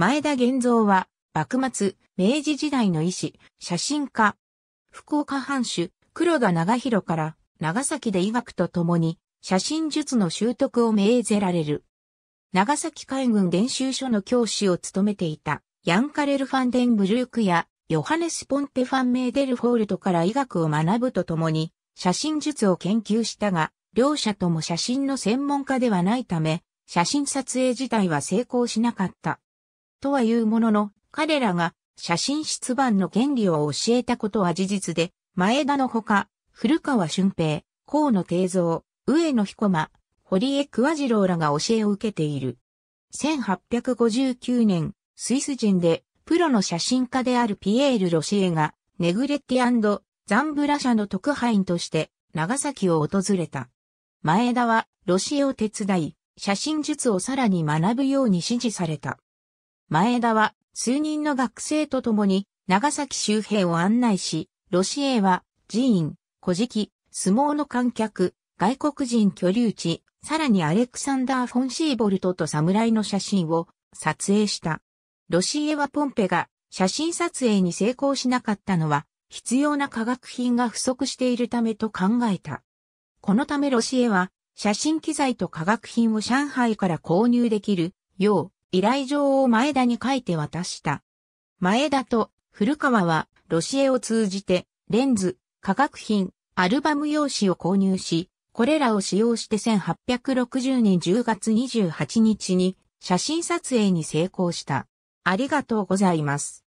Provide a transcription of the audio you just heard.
前田玄三は、幕末、明治時代の医師、写真家。福岡藩主、黒田長広から、長崎で医学と共に、写真術の習得を命ぜられる。長崎海軍練習所の教師を務めていた、ヤンカレル・ファンデンブルークや、ヨハネス・ポンテ・ファン・メーデル・フォールトから医学を学ぶとともに、写真術を研究したが、両者とも写真の専門家ではないため、写真撮影自体は成功しなかった。とは言うものの、彼らが写真出版の権利を教えたことは事実で、前田のほか、古川俊平、河野定蔵、上野彦間、堀江桑次郎らが教えを受けている。1859年、スイス人で、プロの写真家であるピエール・ロシエが、ネグレッティザンブラ社の特派員として、長崎を訪れた。前田は、ロシエを手伝い、写真術をさらに学ぶように指示された。前田は数人の学生と共に長崎周辺を案内し、ロシエは寺院、古事記、相撲の観客、外国人居留地、さらにアレクサンダー・フォン・シーボルトと侍の写真を撮影した。ロシエはポンペが写真撮影に成功しなかったのは必要な化学品が不足しているためと考えた。このためロシエは写真機材と化学品を上海から購入できるよう依頼状を前田に書いて渡した。前田と古川はロシエを通じてレンズ、化学品、アルバム用紙を購入し、これらを使用して1860年10月28日に写真撮影に成功した。ありがとうございます。